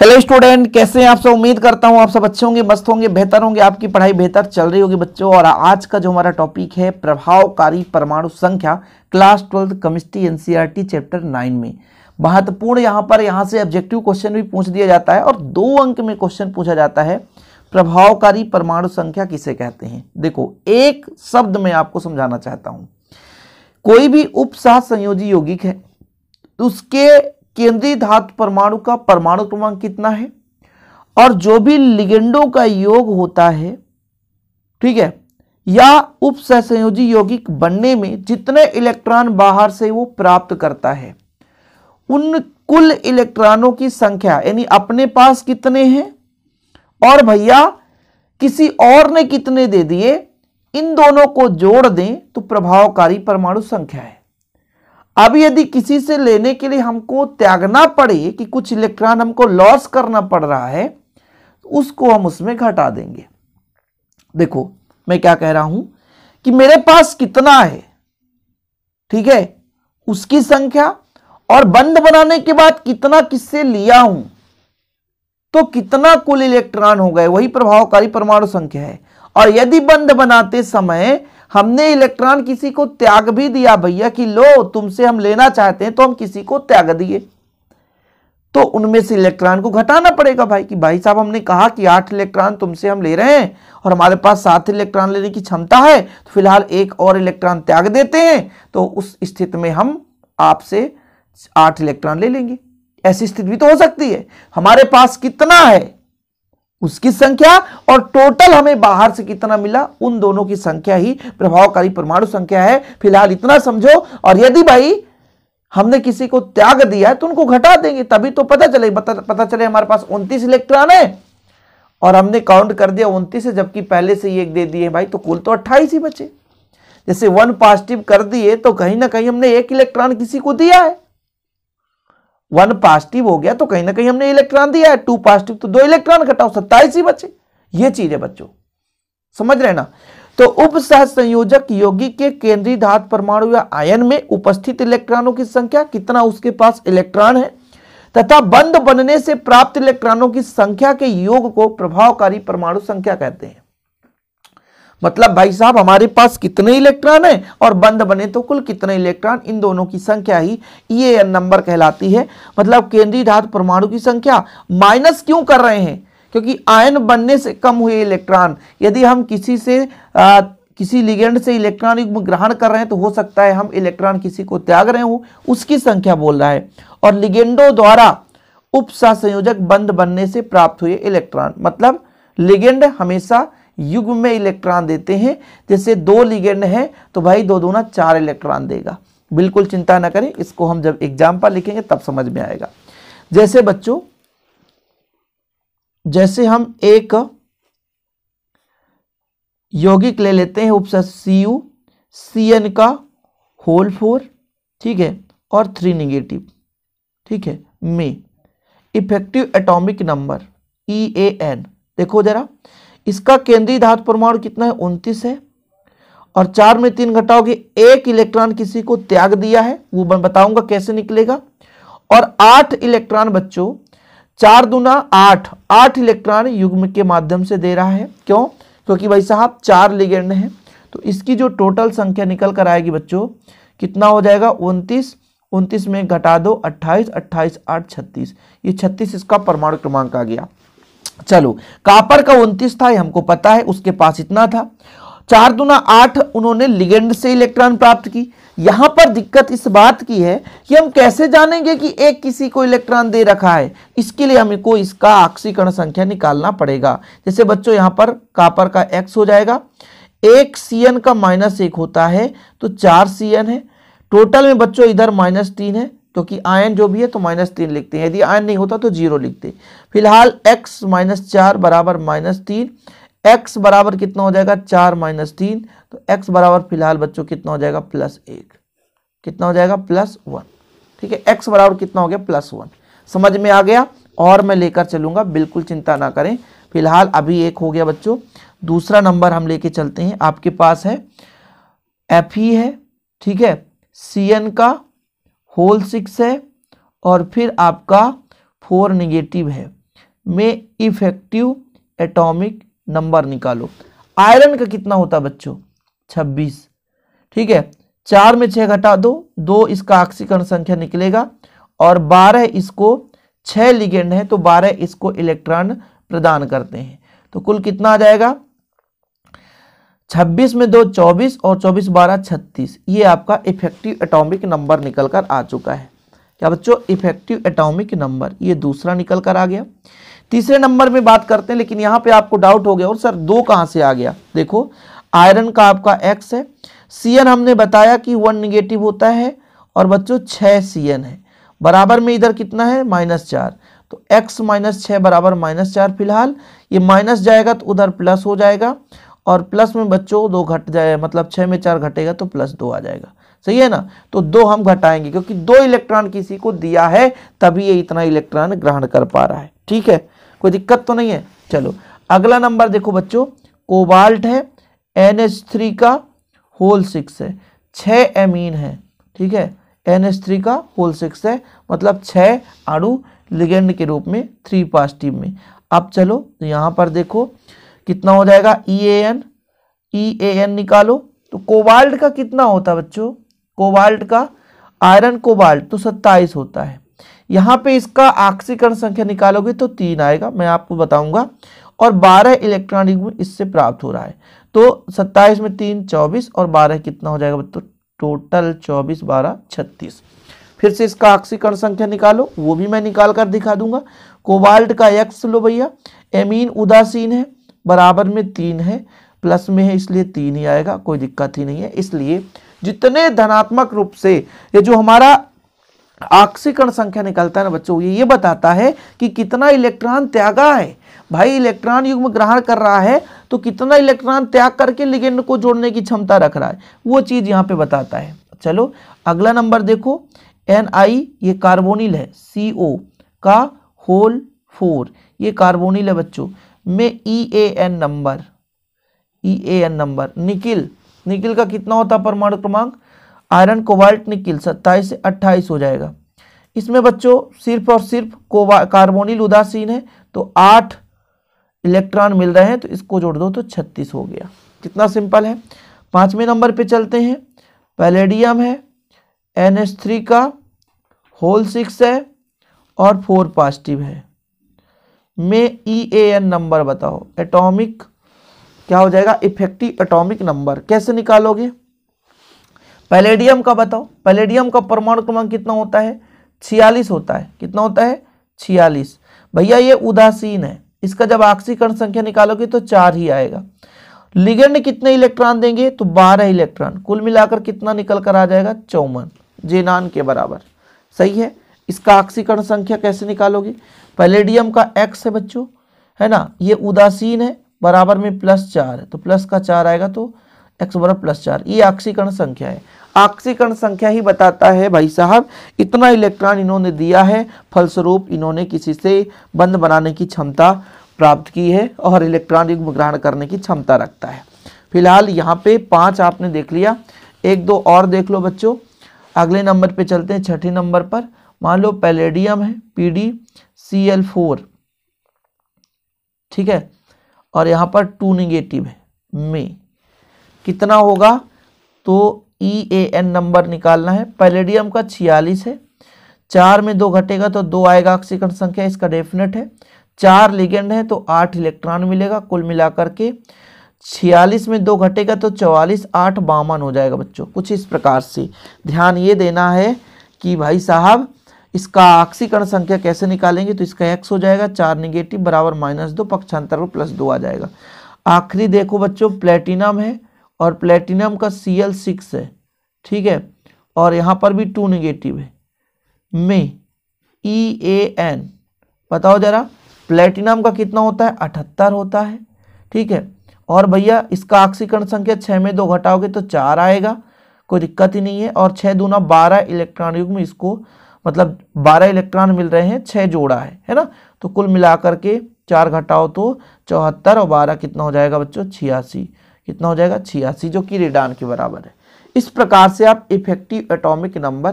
hello student कैसे हैं आप सब उम्मीद करता हूं आप सब अच्छे होंगे मस्त होंगे बेहतर होंगे आपकी पढ़ाई बेहतर चल रही होगी बच्चों और आज का जो हमारा टॉपिक है प्रभावकारी परमाणु संख्या class twelfth chemistry NCERT chapter nine में महत्वपूर्ण यहां पर यहां से ऑब्जेक्टिव क्वेश्चन भी पूछ दिया जाता है और दो अंक में क्वेश्चन पूछा जाता है प्रभावकारी परमाणु संख्या किसे कहते हैं देखो एक शब्द में आपको समझाना चाहता हूँ कोई भी उपसाह संयोजी यौगिक है उसके केंद्रीय धातु परमाणु का परमाणु क्रमांक कितना है और जो भी लिगेंडों का योग होता है ठीक है या उप सहसंयोजी यौगिक बनने में जितने इलेक्ट्रॉन बाहर से वो प्राप्त करता है उन कुल इलेक्ट्रॉनों की संख्या यानी अपने पास कितने हैं और भैया किसी और ने कितने दे दिए इन दोनों को जोड़ दें तो प्रभावकारी परमाणु संख्या है अब यदि किसी से लेने के लिए हमको त्यागना पड़े कि कुछ इलेक्ट्रॉन हमको लॉस करना पड़ रहा है उसको हम उसमें घटा देंगे देखो मैं क्या कह रहा हूं कि मेरे पास कितना है ठीक है उसकी संख्या और बंद बनाने के बाद कितना किससे लिया हूं तो कितना कुल इलेक्ट्रॉन हो गए वही प्रभावकारी परमाणु संख्या है और यदि बंद बनाते समय हमने इलेक्ट्रॉन किसी को त्याग भी दिया भैया कि लो तुमसे हम लेना चाहते हैं तो हम किसी को त्याग दिए तो उनमें से इलेक्ट्रॉन को घटाना पड़ेगा भाई कि भाई साहब हमने कहा कि आठ इलेक्ट्रॉन तुमसे हम ले रहे हैं और हमारे पास सात इलेक्ट्रॉन लेने की क्षमता है तो फिलहाल एक और इलेक्ट्रॉन त्याग देते हैं तो उस स्थिति में हम आपसे आठ इलेक्ट्रॉन ले लेंगे ऐसी स्थिति भी तो हो सकती है हमारे पास कितना है उसकी संख्या और टोटल हमें बाहर से कितना मिला उन दोनों की संख्या ही प्रभावकारी परमाणु संख्या है फिलहाल इतना समझो और यदि भाई हमने किसी को त्याग दिया है तो उनको घटा देंगे तभी तो पता चले पता चले हमारे पास उनतीस इलेक्ट्रॉन है और हमने काउंट कर दिया उनतीस है जबकि पहले से ही एक दे दिए भाई तो कुल तो अट्ठाईस ही बचे जैसे वन पॉजिटिव कर दिए तो कहीं ना कहीं हमने एक इलेक्ट्रॉन किसी को दिया है वन पॉजिटिव हो गया तो कहीं ना कहीं हमने इलेक्ट्रॉन दिया है टू पॉजिटिव तो दो इलेक्ट्रॉन घटाओ सत्ताईस ही बचे ये चीज है बच्चों समझ रहे ना तो उप संयोजक योगी के केंद्रीय धात परमाणु या आयन में उपस्थित इलेक्ट्रॉनों की संख्या कितना उसके पास इलेक्ट्रॉन है तथा बंद बनने से प्राप्त इलेक्ट्रॉनों की संख्या के योग को प्रभावकारी परमाणु संख्या कहते हैं मतलब भाई साहब हमारे पास कितने इलेक्ट्रॉन है और बंद बने तो कुल कितने इलेक्ट्रॉन इन दोनों की संख्या ही ये नंबर कहलाती है मतलब केंद्रीय धातु परमाणु की संख्या माइनस क्यों कर रहे हैं क्योंकि आयन बनने से कम हुए इलेक्ट्रॉन यदि हम किसी से आ, किसी लिगेंड से इलेक्ट्रॉन युग्म ग्रहण कर रहे हैं तो हो सकता है हम इलेक्ट्रॉन किसी को त्याग रहे हो उसकी संख्या बोल रहा है और लिगेंडो द्वारा संयोजक बंद बनने से प्राप्त हुए इलेक्ट्रॉन मतलब लिगेंड हमेशा युग में इलेक्ट्रॉन देते हैं जैसे दो लिगेंड है तो भाई दो ना चार इलेक्ट्रॉन देगा बिल्कुल चिंता ना करें इसको हम जब एग्जाम पर लिखेंगे तब समझ में आएगा जैसे बच्चों जैसे हम एक यौगिक ले लेते हैं उपसर सी यू सी एन का होल फोर ठीक है और थ्री निगेटिव ठीक है में effective atomic number E A N देखो जरा इसका केंद्रीय धातु परमाणु कितना है उनतीस है और चार में तीन घटाओगे एक इलेक्ट्रॉन किसी को त्याग दिया है वो मैं बताऊंगा कैसे निकलेगा और आठ इलेक्ट्रॉन बच्चों चार दुना आठ आठ इलेक्ट्रॉन युग्म के माध्यम से दे रहा है क्यों क्योंकि भाई साहब चार लिगेंड हैं तो इसकी जो टोटल संख्या निकल कर आएगी बच्चों कितना हो जाएगा उनतीस उनतीस में घटा दो अट्ठाईस अट्ठाईस आठ छत्तीस ये छत्तीस इसका परमाणु क्रमांक आ गया चलो कापर का उन्तीस था हमको पता है उसके पास इतना था चार दुना आठ उन्होंने लिगेंड से इलेक्ट्रॉन प्राप्त की यहां पर दिक्कत इस बात की है कि हम कैसे जानेंगे कि एक किसी को इलेक्ट्रॉन दे रखा है इसके लिए हमको इसका आक्सीकरण संख्या निकालना पड़ेगा जैसे बच्चों यहां पर कापर का एक्स हो जाएगा एक सी का माइनस एक होता है तो चार सी है टोटल में बच्चों इधर माइनस तीन है क्योंकि आयन जो भी है तो माइनस तीन लिखते हैं यदि आयन नहीं होता तो जीरो लिखते फिलहाल एक्स माइनस चार बराबर माइनस तीन एक्स बराबर कितना हो जाएगा चार माइनस तीन तो एक्स बराबर फिलहाल बच्चों कितना हो जाएगा प्लस एक कितना हो जाएगा प्लस वन ठीक है एक्स बराबर कितना हो गया प्लस वन समझ में आ गया और मैं लेकर चलूंगा बिल्कुल चिंता ना करें फिलहाल अभी एक हो गया बच्चों दूसरा नंबर हम लेके चलते हैं आपके पास है एफ ही है ठीक है सी एन का होल सिक्स है और फिर आपका फोर निगेटिव है में इफेक्टिव एटॉमिक नंबर निकालो आयरन का कितना होता बच्चों छब्बीस ठीक है चार में छः घटा दो दो इसका ऑक्सीकरण संख्या निकलेगा और बारह इसको छः लिगेंड है तो बारह इसको इलेक्ट्रॉन प्रदान करते हैं तो कुल कितना आ जाएगा छब्बीस में दो चौबीस और चौबीस बारह छत्तीस ये आपका इफेक्टिव एटॉमिक नंबर निकल कर आ चुका है क्या बच्चों इफेक्टिव एटॉमिक नंबर ये दूसरा निकल कर आ गया तीसरे नंबर में बात करते हैं लेकिन यहाँ पे आपको डाउट हो गया और सर दो कहाँ से आ गया देखो आयरन का आपका एक्स है सी हमने बताया कि वन निगेटिव होता है और बच्चों छः सी है बराबर में इधर कितना है माइनस चार तो एक्स माइनस छः बराबर माइनस चार फिलहाल ये माइनस जाएगा तो उधर प्लस हो जाएगा और प्लस में बच्चों दो घट जाए मतलब छः में चार घटेगा तो प्लस दो आ जाएगा सही है ना तो दो हम घटाएंगे क्योंकि दो इलेक्ट्रॉन किसी को दिया है तभी ये इतना इलेक्ट्रॉन ग्रहण कर पा रहा है ठीक है कोई दिक्कत तो नहीं है चलो अगला नंबर देखो बच्चों कोबाल्ट है एन थ्री का होल सिक्स है छः एमीन है ठीक है एन एच थ्री का होल सिक्स है मतलब छः आड़ू लिगेंड के रूप में थ्री पॉजिटिव में अब चलो तो यहाँ पर देखो कितना हो जाएगा ई A N E A N निकालो तो कोबाल्ट का कितना होता है बच्चों कोबाल्ट का आयरन कोबाल्ट तो सत्ताईस होता है यहाँ पे इसका आक्सीकरण संख्या निकालोगे तो तीन आएगा मैं आपको बताऊंगा और 12 इलेक्ट्रॉनिक गुण इससे प्राप्त हो रहा है तो 27 में तीन 24 और 12 कितना हो जाएगा बच्चों टोटल 24 12 36 फिर से इसका आक्सीकरण संख्या निकालो वो भी मैं निकाल कर दिखा दूंगा कोबाल्ट का एक्स लो भैया एमीन उदासीन है बराबर में तीन है प्लस में है इसलिए तीन ही आएगा कोई दिक्कत ही नहीं है इसलिए जितने धनात्मक रूप से ये जो हमारा आक्सीकरण संख्या निकलता है ना बच्चों ये ये बताता है कि कितना इलेक्ट्रॉन त्यागा है भाई इलेक्ट्रॉन युग्म ग्रहण कर रहा है तो कितना इलेक्ट्रॉन त्याग करके लिगेंड को जोड़ने की क्षमता रख रहा है वो चीज़ यहाँ पे बताता है चलो अगला नंबर देखो एन आई ये कार्बोनिल है सी ओ का होल फोर ये कार्बोनिल है बच्चों में E A N number E A N number nickel nickel का कितना होता परमाणु क्रमांक आयरन कोबाल्ट निकिल सत्ताईस से अट्ठाईस हो जाएगा इसमें बच्चों सिर्फ और सिर्फ कार्बोनिल उदासीन है तो आठ इलेक्ट्रॉन मिल रहे हैं तो इसको जोड़ दो तो छत्तीस हो गया कितना सिंपल है पाँचवें नंबर पे चलते हैं पैलेडियम है एन एस थ्री का होल सिक्स है और फोर पॉजिटिव है में ई ए एन नंबर बताओ एटॉमिक क्या हो जाएगा इफेक्टिव एटॉमिक नंबर कैसे निकालोगे पैलेडियम का बताओ पैलेडियम का परमाणु क्रमांक कितना होता है छियालीस होता है कितना होता है छियालीस भैया ये उदासीन है इसका जब आक्सीकरण संख्या निकालोगे तो चार ही आएगा लिगेंड कितने इलेक्ट्रॉन देंगे तो बारह इलेक्ट्रॉन कुल मिलाकर कितना निकल कर आ जाएगा चौवन जेनान के बराबर सही है इसका ऑक्सीकरण संख्या कैसे निकालोगे पैलेडियम का एक्स है बच्चों है ना ये उदासीन है बराबर में प्लस चार है तो प्लस का चार आएगा तो एक्स बराबर प्लस चार ये ऑक्सीकरण संख्या है ऑक्सीकरण संख्या ही बताता है भाई साहब इतना इलेक्ट्रॉन इन्होंने दिया है फलस्वरूप इन्होंने किसी से बंद बनाने की क्षमता प्राप्त की है और इलेक्ट्रॉन युग्म ग्रहण करने की क्षमता रखता है फिलहाल यहाँ पे पांच आपने देख लिया एक दो और देख लो बच्चों अगले नंबर पे चलते हैं छठे नंबर पर मान लो पैलेडियम है P D C L four ठीक है और यहाँ पर टू निगेटिव है मे कितना होगा तो ई ए एन नंबर निकालना है पैलेडियम का छियालीस है चार में दो घटेगा तो दो आएगा ऑक्सीकरण संख्या इसका डेफिनेट है चार लिगेंड है तो आठ इलेक्ट्रॉन मिलेगा कुल मिलाकर के छियालीस में दो घटेगा तो चौवालीस आठ बावन हो जाएगा बच्चों कुछ इस प्रकार से ध्यान ये देना है कि भाई साहब इसका आक्सीकरण संख्या कैसे निकालेंगे तो इसका एक्स हो जाएगा चार निगेटिव बराबर माइनस दो पक्षांतर में प्लस दो आ जाएगा आखिरी देखो बच्चों प्लेटिनम है और प्लेटिनम का सी एल सिक्स है ठीक है और यहाँ पर भी टू निगेटिव है में ई ए एन बताओ जरा प्लेटिनम का कितना होता है अठहत्तर होता है ठीक है और भैया इसका आक्सीकरण संख्या छः में दो घटाओगे तो चार आएगा कोई दिक्कत ही नहीं है और छः दूना बारह इलेक्ट्रॉन युग में इसको मतलब 12 इलेक्ट्रॉन मिल रहे हैं छः जोड़ा है है ना तो कुल मिलाकर के चार घटाओ तो चौहत्तर और बारह कितना हो जाएगा बच्चों छियासी कितना हो जाएगा छियासी जो कि रेडान के बराबर है इस प्रकार से आप इफेक्टिव एटॉमिक नंबर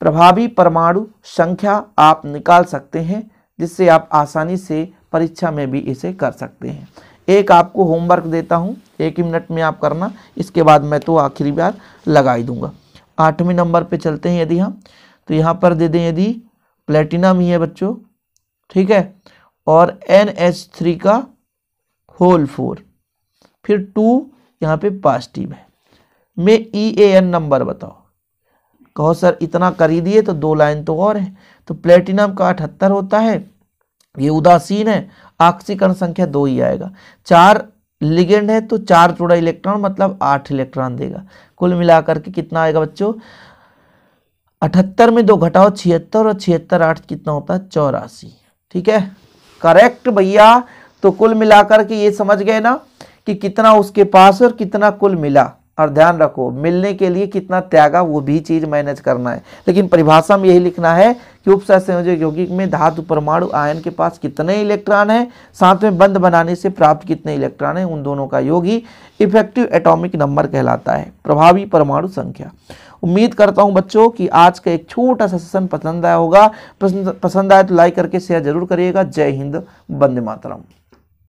प्रभावी परमाणु संख्या आप निकाल सकते हैं जिससे आप आसानी से परीक्षा में भी इसे कर सकते हैं एक आपको होमवर्क देता हूँ एक ही मिनट में आप करना इसके बाद मैं तो आखिरी बार लगा ही दूंगा आठवें नंबर पे चलते हैं यदि हम तो यहाँ पर दे दें यदि प्लेटिनम ही है बच्चों ठीक है और एन एच थ्री का होल फोर फिर टू यहाँ पे पॉजिटिव है मैं ई ए एन नंबर बताओ कहो सर इतना कर ही दिए तो दो लाइन तो और है तो प्लेटिनम का अठहत्तर होता है ये उदासीन है ऑक्सीकरण संख्या दो ही आएगा चार लिगेंड है तो चार जोड़ा इलेक्ट्रॉन मतलब आठ इलेक्ट्रॉन देगा कुल मिलाकर के कितना आएगा बच्चों अठहत्तर में दो घटाओ छिहत्तर और छिहत्तर आठ कितना होता है चौरासी ठीक है करेक्ट भैया तो कुल मिलाकर के ये समझ गए ना कि कितना उसके पास और कितना कुल मिला और ध्यान रखो मिलने के लिए कितना त्यागा वो भी चीज मैनेज करना है लेकिन परिभाषा में यही लिखना है कि उपसह संयोजक यौगिक में धातु परमाणु आयन के पास कितने इलेक्ट्रॉन हैं साथ में बंद बनाने से प्राप्त कितने इलेक्ट्रॉन हैं उन दोनों का योग ही इफेक्टिव एटॉमिक नंबर कहलाता है प्रभावी परमाणु संख्या उम्मीद करता हूं बच्चों कि आज का एक छोटा सा सेशन पसंद आया होगा पसंद पसंद आया तो लाइक करके शेयर जरूर करिएगा जय हिंद बंदे मातरम